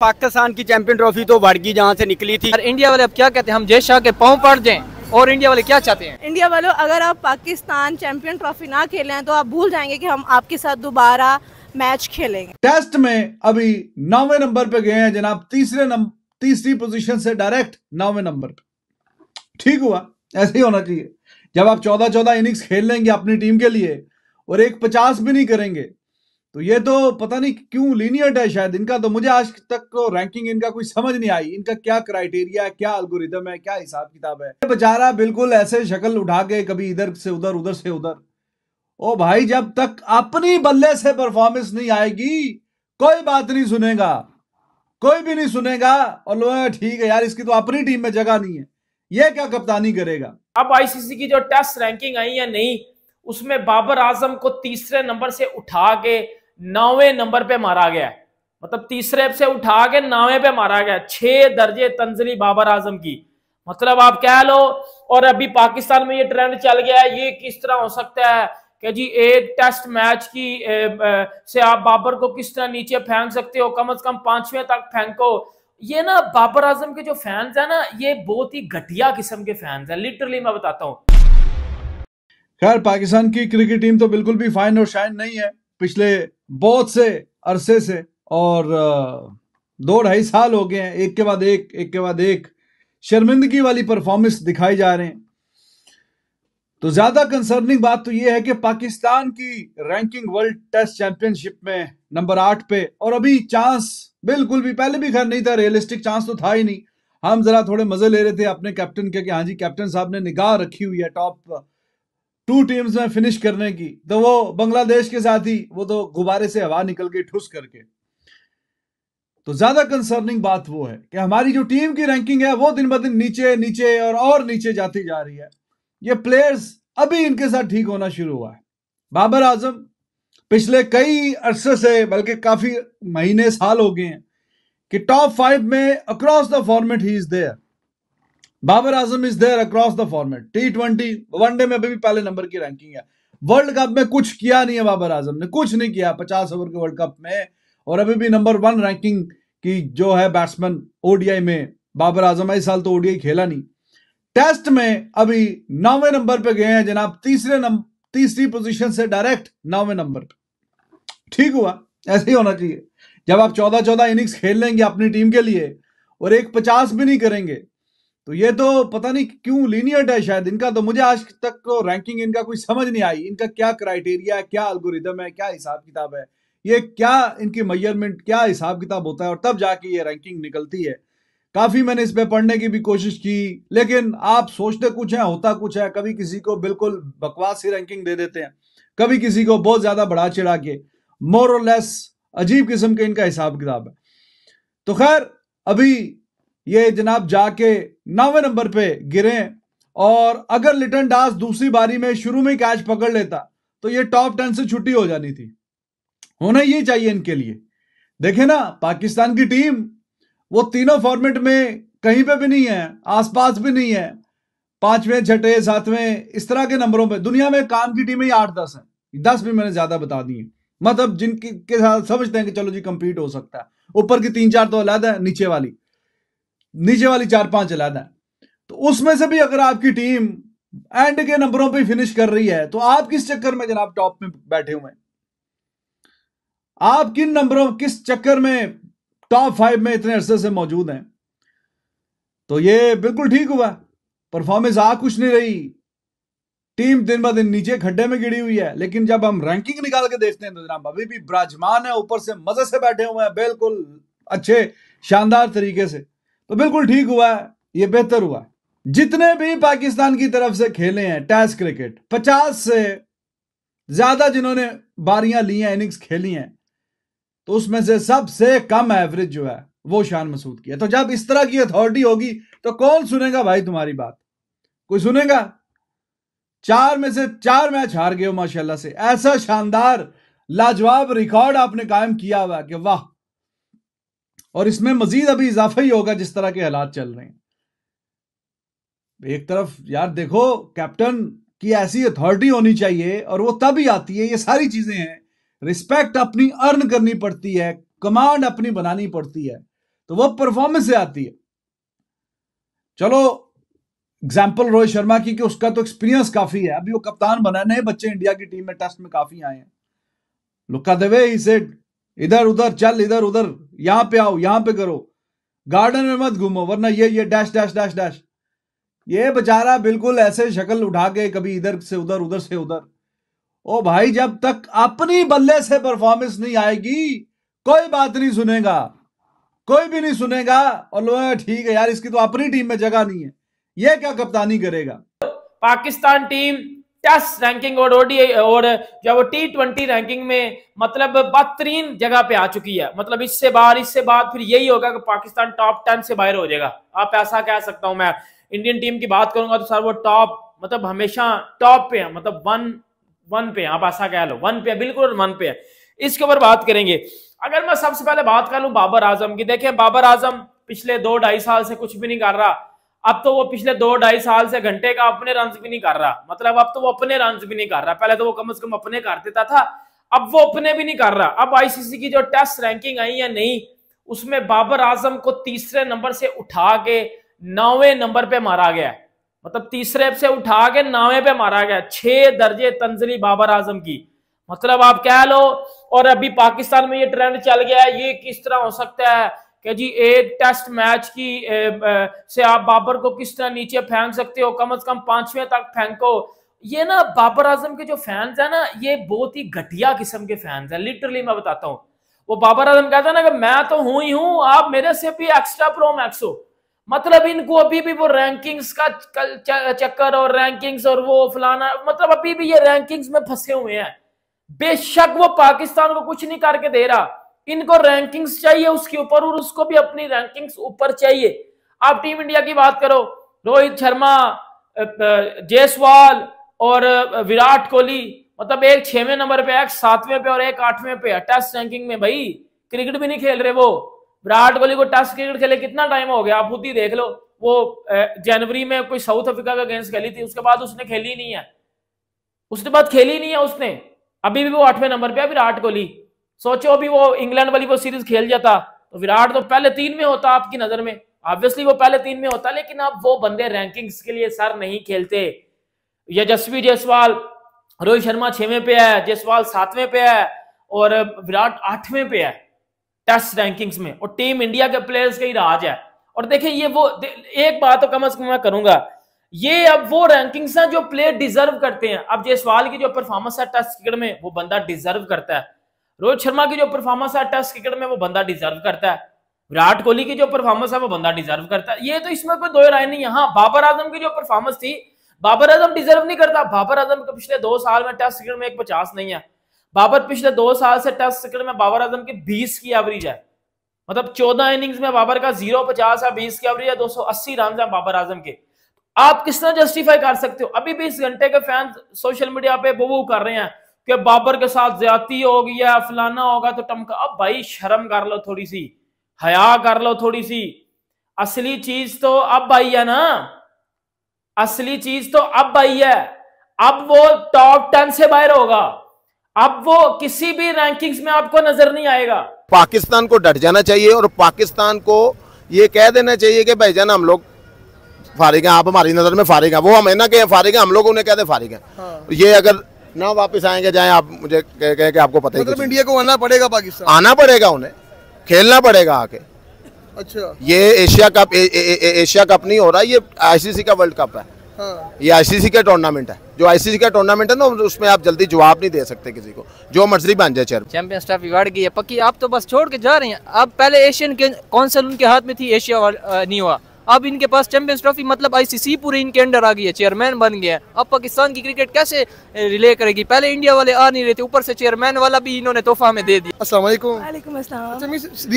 पाकिस्तान की champion trophy तो वाड़गी जहाँ से निकली थी और इंडिया वाले अब क्या कहते हैं हम जय शाह के पाँव पड़ जाए और इंडिया वाले क्या चाहते हैं इंडिया वालों अगर आप पाकिस्तान चैंपियन ट्रॉफी ना खेले तो आप भूल जाएंगे कि हम आपके साथ दोबारा मैच खेलेंगे टेस्ट में अभी नौवे नंबर पे गए हैं जनाब तीसरे तीसरी पोजीशन से डायरेक्ट नौवे नंबर पे ठीक हुआ ऐसे ही होना चाहिए जब आप चौदह चौदह इनिंग्स खेल लेंगे अपनी टीम के लिए और एक पचास भी नहीं करेंगे तो ये तो पता नहीं क्यों लीनियर है शायद इनका तो मुझे आज तक तो रैंकिंग इनका कोई समझ नहीं आई इनका क्या क्राइटेरिया है क्या अल्गोरिदम है क्या हिसाब किताब है बेचारा बिल्कुल ऐसे शक्ल उठा के कभी इधर से उधर उधर से उधर ओ भाई जब तक अपनी बल्ले से परफॉर्मेंस नहीं आएगी कोई बात नहीं सुनेगा कोई भी नहीं सुनेगा और लोग ठीक है यार इसकी तो अपनी टीम में जगह नहीं है ये क्या कप्तानी करेगा अब आईसीसी की जो टेस्ट रैंकिंग आई या नहीं उसमें बाबर आजम को तीसरे नंबर से उठा के नौवे नंबर पे मारा गया मतलब तीसरे से उठा के नावे पे मारा गया छह दर्जे तंजरी बाबर आजम की मतलब आप कह लो और अभी पाकिस्तान में ये ट्रेंड चल गया है ये किस तरह हो सकता है कि जी एक टेस्ट मैच की ए, ए, से आप बाबर को किस तरह नीचे फेंक सकते हो कम से कम पांचवें तक फेंको ये ना बाबर आजम के जो फैंस है ना ये बहुत ही घटिया किस्म के फैंस है लिटरली मैं बताता हूँ खैर पाकिस्तान की क्रिकेट टीम तो बिल्कुल भी फाइन और शाइन नहीं है पिछले बहुत से अरसे से और दो ढाई साल हो गए हैं एक के बाद एक एक के बाद एक शर्मिंदगी वाली परफॉर्मेंस दिखाई जा रहे हैं तो ज्यादा कंसर्निंग बात तो यह है कि पाकिस्तान की रैंकिंग वर्ल्ड टेस्ट चैंपियनशिप में नंबर आठ पे और अभी चांस बिल्कुल भी पहले भी घर नहीं था रियलिस्टिक चांस तो था ही नहीं हम जरा थोड़े मजे ले रहे थे अपने कैप्टन के कि हाँ जी कैप्टन साहब ने निगाह रखी हुई है टॉप टू टीम्स में फिनिश करने की तो वो बांग्लादेश के साथ ही वो तो गुब्बारे से हवा निकल के ठुस करके तो ज्यादा कंसर्निंग बात वो है कि हमारी जो टीम की रैंकिंग है वो दिन ब दिन नीचे नीचे और और नीचे जाती जा रही है ये प्लेयर्स अभी इनके साथ ठीक होना शुरू हुआ है बाबर आजम पिछले कई अरसे से बल्कि काफी महीने साल हो गए हैं कि टॉप फाइव में अक्रॉस द फॉर्मेट ही is there Babar Azam is there across the format T twenty one day में अभी भी पहले नंबर की रैंकिंग है वर्ल्ड कप में कुछ किया नहीं है बाबर आजम ने कुछ नहीं किया पचास ओवर के वर्ल्ड कप में और अभी भी नंबर वन रैंकिंग की जो है बैट्समैन ओडीआई में बाबर आजम इस साल तो ओडीआई खेला नहीं टेस्ट में अभी नौवे नंबर पे गए हैं जनाब तीसरे नंबर तीसरी पोजीशन से डायरेक्ट नौवे नंबर पे ठीक हुआ ऐसे ही होना चाहिए जब आप चौदह चौदह इनिंग्स खेल लेंगे अपनी टीम के लिए और एक पचास भी नहीं करेंगे तो ये तो पता नहीं क्यों लीनियर है शायद इनका तो मुझे आज तक तो रैंकिंग इनका कोई समझ नहीं आई इनका क्या क्राइटेरिया है क्या अल्गोरिदम है क्या हिसाब किताब है ये क्या इनकी मैयरमेंट क्या हिसाब किताब होता है और तब जाके ये रैंकिंग निकलती है काफ़ी मैंने इस पर पढ़ने की भी कोशिश की लेकिन आप सोचते कुछ है होता कुछ है कभी किसी को बिल्कुल बकवास ही रैंकिंग दे देते हैं कभी किसी को बहुत ज़्यादा बढ़ा चढ़ा के मोर और लेस अजीब किस्म के इनका हिसाब किताब है तो खैर अभी ये जनाब जाके नौवे नंबर पे गिरे और अगर लिटन दास दूसरी बारी में शुरू में कैच पकड़ लेता तो ये टॉप टेन से छुट्टी हो जानी थी होना ये चाहिए इनके लिए देखे ना पाकिस्तान की टीम वो तीनों फॉर्मेट में कहीं पे भी नहीं है आसपास भी नहीं है पांचवें छठे सातवें इस तरह के नंबरों पे दुनिया में काम की टीमें आठ दस हैं दस भी मैंने ज्यादा बता दी है मतलब जिनके के साथ समझते हैं कि चलो जी कंप्लीट हो सकता है ऊपर की तीन चार तो अलग है नीचे वाली नीचे वाली चार पांच इलादा है तो उसमें से भी अगर आपकी टीम एंड के नंबरों पे फिनिश कर रही है तो आप किस चक्कर में जनाब टॉप में बैठे हुए हैं आप किन नंबरों किस चक्कर में टॉप फाइव में इतने अरसे से मौजूद हैं तो ये बिल्कुल ठीक हुआ परफॉर्मेंस आ कुछ नहीं रही टीम दिन ब दिन नीचे खड्डे में गिरी हुई है लेकिन जब हम रैंकिंग निकाल के देखते हैं तो जनाब अभी भी विराजमान है ऊपर से मजे से बैठे हुए हैं बिल्कुल अच्छे शानदार तरीके से तो बिल्कुल ठीक हुआ है ये बेहतर हुआ जितने भी पाकिस्तान की तरफ से खेले हैं टेस्ट क्रिकेट पचास से ज्यादा जिन्होंने बारियां ली हैं इनिंग्स खेली हैं तो उसमें से सबसे कम एवरेज जो है वो शान मसूद की है तो जब इस तरह की अथॉरिटी होगी तो कौन सुनेगा भाई तुम्हारी बात कोई सुनेगा चार में से चार मैच हार गए हो माशाला से ऐसा शानदार लाजवाब रिकॉर्ड आपने कायम किया हुआ कि वाह और इसमें मजीद अभी इजाफा ही होगा जिस तरह के हालात चल रहे हैं एक तरफ यार देखो कैप्टन की ऐसी अथॉरिटी होनी चाहिए और वो तभी आती है ये सारी चीजें हैं रिस्पेक्ट अपनी अर्न करनी पड़ती है कमांड अपनी बनानी पड़ती है तो वो परफॉर्मेंस से आती है चलो एग्जाम्पल रोहित शर्मा की कि उसका तो एक्सपीरियंस काफी है अभी वो कप्तान बना नए बच्चे इंडिया की टीम में टेस्ट में काफी आए हैं लुका दवे इसे इधर उधर चल इधर उधर यहां पे आओ यहां पे करो गार्डन में मत घूमो वरना ये ये डैश डैश डैश डैश ये बेचारा बिल्कुल ऐसे शक्ल उठा के कभी इधर से उधर उधर से उधर ओ भाई जब तक अपनी बल्ले से परफॉर्मेंस नहीं आएगी कोई बात नहीं सुनेगा कोई भी नहीं सुनेगा और लोग ठीक है यार इसकी तो अपनी टीम में जगह नहीं है ये क्या कप्तानी करेगा पाकिस्तान टीम टेस्ट रैंकिंग और ओडीआई और जो है वो टी ट्वेंटी रैंकिंग में मतलब बदतरीन जगह पे आ चुकी है मतलब इससे बाहर इससे बाद फिर यही होगा कि पाकिस्तान टॉप टेन से बाहर हो जाएगा आप ऐसा कह सकता हूं मैं इंडियन टीम की बात करूंगा तो सर वो टॉप मतलब हमेशा टॉप पे है मतलब वन वन पे आप ऐसा कह लो वन पे बिल्कुल वन पे है इसके ऊपर बात करेंगे अगर मैं सबसे पहले बात कर लू बाबर आजम की देखिये बाबर आजम पिछले दो ढाई साल से कुछ भी नहीं कर रहा अब तो वो पिछले दो ढाई साल से घंटे का अपने रन भी नहीं कर रहा मतलब अब तो वो अपने रन भी नहीं कर रहा पहले तो वो कम से कम अपने कर देता था अब वो अपने भी नहीं कर रहा अब आईसीसी की जो टेस्ट रैंकिंग आई या नहीं उसमें बाबर आजम को तीसरे नंबर से उठा के नौवे नंबर पे मारा गया मतलब तीसरे से उठा के नावे पे मारा गया छह दर्जे तंजली बाबर आजम की मतलब आप कह लो और अभी पाकिस्तान में ये ट्रेंड चल गया है ये किस तरह हो सकता है कि जी एक टेस्ट मैच की ए, ए, से आप बाबर को किस तरह नीचे फेंक सकते हो कम से कम पांचवें तक फेंको ये ना बाबर आजम के जो फैंस है ना ये बहुत ही घटिया किस्म के फैंस है लिटरली मैं बताता हूँ वो बाबर आजम कहता है ना कि मैं तो हूं ही हूं आप मेरे से भी एक्स्ट्रा प्रो मैक्स हो मतलब इनको अभी भी वो रैंकिंग्स का चक्कर और रैंकिंग्स और वो फलाना मतलब अभी भी ये रैंकिंग्स में फंसे हुए हैं बेशक वो पाकिस्तान को कुछ नहीं करके दे रहा इनको रैंकिंग्स चाहिए उसके ऊपर और उसको भी अपनी रैंकिंग्स ऊपर चाहिए आप टीम इंडिया की बात करो रोहित शर्मा जयसवाल और विराट कोहली मतलब एक छवें नंबर पे एक सातवें पे और एक आठवें पे टेस्ट रैंकिंग में भाई क्रिकेट भी नहीं खेल रहे वो विराट कोहली को टेस्ट क्रिकेट खेले कितना टाइम हो गया आप खुद ही देख लो वो जनवरी में कोई साउथ अफ्रीका का गेंस खेली थी उसके बाद उसने खेली नहीं है उसके बाद खेली नहीं है उसने अभी भी वो आठवें नंबर पे है विराट कोहली सोचो अभी वो इंग्लैंड वाली वो सीरीज खेल जाता तो विराट तो पहले तीन में होता आपकी नजर में ऑब्वियसली वो पहले तीन में होता लेकिन अब वो बंदे रैंकिंग्स के लिए सर नहीं खेलते यजस्वी जयसवाल रोहित शर्मा छेवें पे है जयसवाल सातवें पे है और विराट आठवें पे है टेस्ट रैंकिंग्स में और टीम इंडिया के प्लेयर्स का ही राज है और देखें ये वो एक बात तो कम अज कम मैं करूंगा ये अब वो रैंकिंग्स हैं जो प्लेयर डिजर्व करते हैं अब जयसवाल की जो परफॉर्मेंस है टेस्ट क्रिकेट में वो बंदा डिजर्व करता है रोहित शर्मा की जो परफॉर्मेंस है टेस्ट क्रिकेट में वो बंदा डिजर्व करता है विराट कोहली की जो परफॉर्मेंस है वो बंदा डिजर्व करता है ये तो इसमें कोई दो राय नहीं यहाँ बाबर आजम की जो परफॉर्मेंस थी बाबर आजम डिजर्व नहीं करता बाबर आजम के पिछले दो साल में टेस्ट क्रिकेट में एक पचास नहीं है बाबर पिछले दो साल से टेस्ट क्रिकेट में बाबर आजम की बीस की एवरेज है मतलब चौदह इनिंग्स में बाबर का जीरो पचास है बीस की एवरेज है दो सौ अस्सी रन है बाबर आजम के आप किस तरह जस्टिफाई कर सकते हो अभी भी इस घंटे के फैन सोशल मीडिया पे वो कर रहे हैं कि बाबर के साथ ज्यादा होगी या फलाना होगा तो टमका अब भाई शर्म कर लो थोड़ी सी हया कर लो थोड़ी सी असली चीज तो अब आई है ना असली चीज तो अब आई है अब वो टॉप टेन से बाहर होगा अब वो किसी भी रैंकिंग्स में आपको नजर नहीं आएगा पाकिस्तान को डट जाना चाहिए और पाकिस्तान को ये कह देना चाहिए कि भाई जाना हम लोग फारिग हैं आप हमारी नजर में फारिग हैं वो हमें ना कहें फारिग हैं हम लोग उन्हें कह दे फारिग हैं हाँ। ये अगर ना वापस आएंगे जाए आप मुझे कह कह के आपको पता ही मतलब इंडिया को आना पड़ेगा पाकिस्तान आना पड़ेगा उन्हें खेलना पड़ेगा आके अच्छा ये एशिया कप एशिया कप नहीं हो रहा ये आईसीसी का वर्ल्ड कप है हाँ। ये आईसीसी का टूर्नामेंट है जो आईसीसी का टूर्नामेंट है ना उसमें आप जल्दी जवाब नहीं दे सकते किसी को जो मर्जी बन जाए चैंपियंस ट्रॉफी विवाड़ की है पक्की आप तो बस छोड़ के जा रहे हैं अब पहले एशियन काउंसिल उनके हाथ में थी एशिया नहीं हुआ अब इनके पास चैंपियंस ट्रॉफी मतलब आईसीसी पूरे इनके अंडर आ गई है चेयरमैन बन गया अब पाकिस्तान की क्रिकेट कैसे रिले करेगी पहले इंडिया वाले आ नहीं रहे थे ऊपर से चेयरमैन वाला भी इन्होंने तोहफा में दे दिया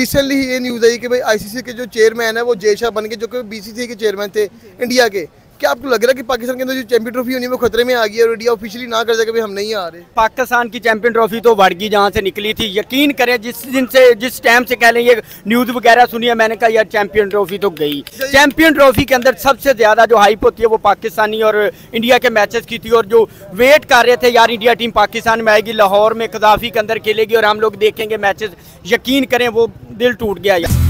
रिसेंटली अच्छा, ये न्यूज आई की आईसीसी के जो चेयरमैन है वो जय शाह बन गए जो कि बीसीसी के चेयरमैन थे इंडिया के क्या आपको लग रहा है कि पाकिस्तान के अंदर जो चैंपियन ट्रॉफी होनी वो खतरे में आ गई है और इंडिया ऑफिशियली ना कर सके हम नहीं आ रहे पाकिस्तान की चैंपियन ट्रॉफी तो गई जहाँ से निकली थी यकीन करें जिस दिन से जिस टाइम से कह लें ये न्यूज़ वगैरह सुनी मैंने कहा यार चैंपियन ट्रॉफी तो गई अच्छा, चैंपियन ट्रॉफी के अंदर सबसे ज़्यादा जो हाइप होती है वो पाकिस्तानी और इंडिया के मैचेस की थी और जो वेट कर रहे थे यार इंडिया टीम पाकिस्तान में आएगी लाहौर में कदाफी के अंदर खेलेगी और हम लोग देखेंगे मैचेस यकीन करें वो दिल टूट गया यार